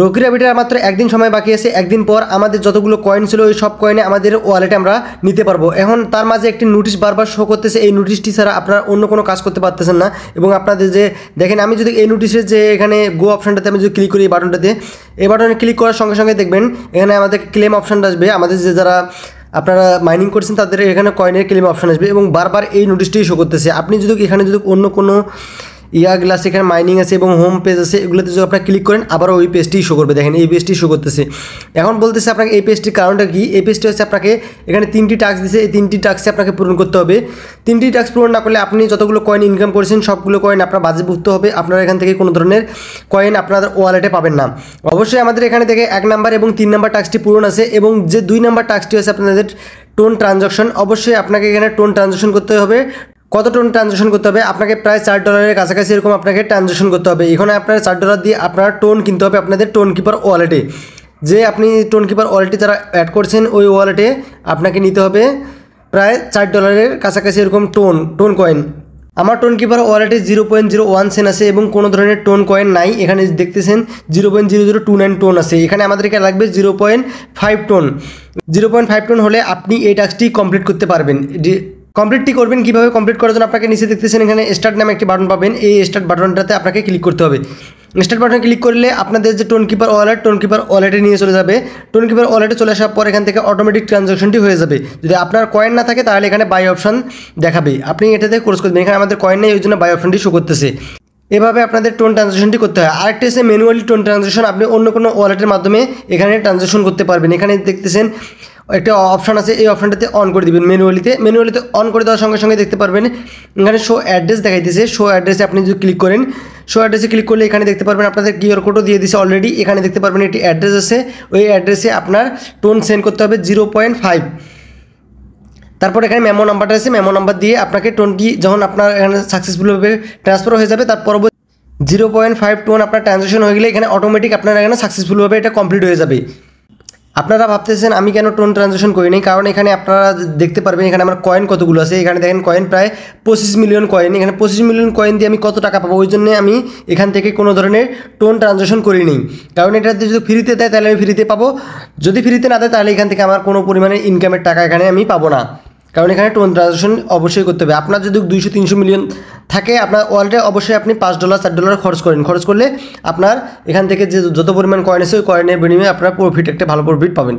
রকির আবিটার মাত্র একদিন সময় বাকি আছে একদিন পর আমাদের যতগুলো কয়েন ছিল ওই সব কয়েনে আমাদের ওয়ালেটে আমরা নিতে পারবো এখন তার মাঝে একটি নোটিশ বারবার শো করতেছে এই নোটিশটি ছাড়া আপনারা অন্য কোনো কাজ করতে পারতেছেন না এবং আপনাদের যে দেখেন আমি যদি এই নোটিশের যে এখানে গো অপশানটাতে আমি যদি ক্লিক করি এই বাটনটাতে এই বাটনে ক্লিক করার সঙ্গে সঙ্গে দেখবেন এখানে আমাদের ক্লেম অপশানটা আসবে আমাদের যে যারা আপনারা মাইনিং করছেন তাদের এখানে কয়েনের ক্লেম অপশান আসবে এবং বারবার এই নোটিশটি শো করতেছে আপনি যদি এখানে যদি অন্য কোনো ইয়া গ্লাস এখানে মাইনিং আছে এবং হোম পেজ আছে এগুলোতে যদি আপনারা ক্লিক করেন আবার ওই পেজটি শো করবে দেখেন এই পেজটি শো করতেছে এখন বলতেছে আপনাকে এই পেজটির কারণটা কি এই পেজটি হচ্ছে আপনাকে এখানে তিনটি টাস্ক দিছে এই তিনটি টাস্কে আপনাকে পূরণ করতে হবে তিনটি টাস্ক পূরণ না করলে আপনি যতগুলো কয়েন ইনকাম করেছেন সবগুলো কয়েন আপনার বাজেভুক্ত হবে আপনারা এখান থেকে কোনো ধরনের কয়েন আপনাদের ওয়ালেটে পাবেন না অবশ্যই আমাদের এখানে থেকে এক নাম্বার এবং তিন নাম্বার টাস্কটি পূরণ আছে এবং যে দুই নাম্বার টাস্কটি আছে আপনাদের টোন ট্রানজাকশন অবশ্যই আপনাকে এখানে টোন ট্রানজাকশন করতে হবে কত টোন ট্রানজেকশন করতে হবে আপনাকে প্রায় চার ডলারের কাছাকাছি এরকম আপনাকে ট্রানজেকশন করতে হবে এখানে আপনার চার ডলার দিয়ে আপনার টোন কিনতে হবে আপনাদের টোন কিপার ওয়ালেটে যে আপনি টোন কিপার ওয়ালেটে যারা অ্যাড করছেন ওই ওয়ালেটে আপনাকে নিতে হবে প্রায় চার ডলারের কাছাকাছি এরকম টোন টোন কয়েন আমার টোন কিপার ওয়ালেটে জিরো পয়েন্ট জিরো ওয়ান সেন আছে এবং কোনো ধরনের টোন কয়েন নাই এখানে দেখতেছেন zero point zero zero two nine TON আছে এখানে আমাদেরকে লাগবে zero point five TON zero point five TON হলে আপনি এই টাস্কটি কমপ্লিট করতে পারবেন কমপ্লিটটি করবেন কীভাবে কমপ্লিট করার জন্য আপনাকে নিচে দেখতেছেন এখানে স্টার্ট নামে একটি বাটন পাবেন এই স্টার্ট বাটনটাতে আপনাকে ক্লিক করতে হবে স্টার্ট বাটনে ক্লিক করলে আপনাদের যে Tonkeeper wallet Tonkeeper ওয়ালেটে নিয়ে চলে যাবে টোন কিপার ওয়ালেটে চলে আসার পর এখান থেকে অটোমেটিক ট্রানজাকশনটি হয়ে যাবে যদি আপনার কয়েন না থাকে তাহলে এখানে বাই অপশান দেখাবে আপনি এটাতে কোর্স করবেন এখানে আমাদের কয়েন নেই ওই জন্য বাই অপশানটি শো করতেছে এভাবে আপনাদের টোন ট্রানজাকশনটি করতে হয় আরেকটি হচ্ছে ম্যানুয়ালি টোন ট্রানজাকশন আপনি অন্য কোনো ওয়ালেটের মাধ্যমে এখানে ট্রানজাকশন করতে পারবেন এখানে দেখতেছেন একটা অপশান আছে এই অপশানটাতে অন করে দেবেন ম্যানুয়ালিতে ম্যানুয়ালিতে অন করে দেওয়ার সঙ্গে সঙ্গে দেখতে পারবেন এখানে শো অ্যাড্রেস দেখাইতেছে শো অ্যাড্রেসে আপনি যদি ক্লিক করেন শো অ্যাড্রেসে ক্লিক করলে এখানে দেখতে পারবেন আপনাদের কিউআর কোডও দিয়ে দিয়েছে অলরেডি এখানে দেখতে পারবেন একটি অ্যাড্রেস আছে ওই অ্যাড্রেসে আপনার টোন সেন্ড করতে হবে জিরো পয়েন্ট ফাইভ তারপর এখানে মেমো নাম্বারটা আছে মেমো নাম্বার দিয়ে আপনাকে টোনটি যখন আপনার এখানে সাকসেসফুলভাবে ট্রান্সফার হয়ে যাবে তার পরবর্তী জিরো পয়েন্ট ফাইভ টোন আপনার ট্রানজ্যাকশন হয়ে গেলে এখানে অটোমেটিক আপনার এখানে সাকসেসফুলভাবে এটা কমপ্লিট হয়ে যাবে আপনারা ভাবতেছেন আমি কেন টোন ট্রানজেকশন করিনি কারণ এখানে আপনারা দেখতে পারবেন এখানে আমার কয়েন কতগুলো আছে এখানে দেখেন কয়েন প্রায় পঁচিশ মিলিয়ন কয়েন এখানে পঁচিশ মিলিয়ন কয়েন দিয়ে আমি কত টাকা পাবো ওই জন্য আমি এখান থেকে কোনো ধরনের টোন ট্রানজেকশন করিনি কারণ এটাতে যদি ফ্রিতে দেয় তাহলে আমি ফ্রিতে পাবো যদি ফ্রিতে না দেয় তাহলে এখান থেকে আমার কোনো পরিমাণে ইনকামের টাকা এখানে আমি পাবো না কারণ এখানে টোন ট্রানজাকশন অবশ্যই করতে হবে আপনার যদি দুইশো তিনশো মিলিয়ন থাকে আপনার ওয়ালেটে অবশ্যই আপনি পাঁচ ডলার চার ডলার খরচ করেন খরচ করলে আপনার এখান থেকে যে যত পরিমাণ কয়েন আছে ওই কয়েনের বিনিময়ে আপনার প্রফিট একটা ভালো প্রফিট পাবেন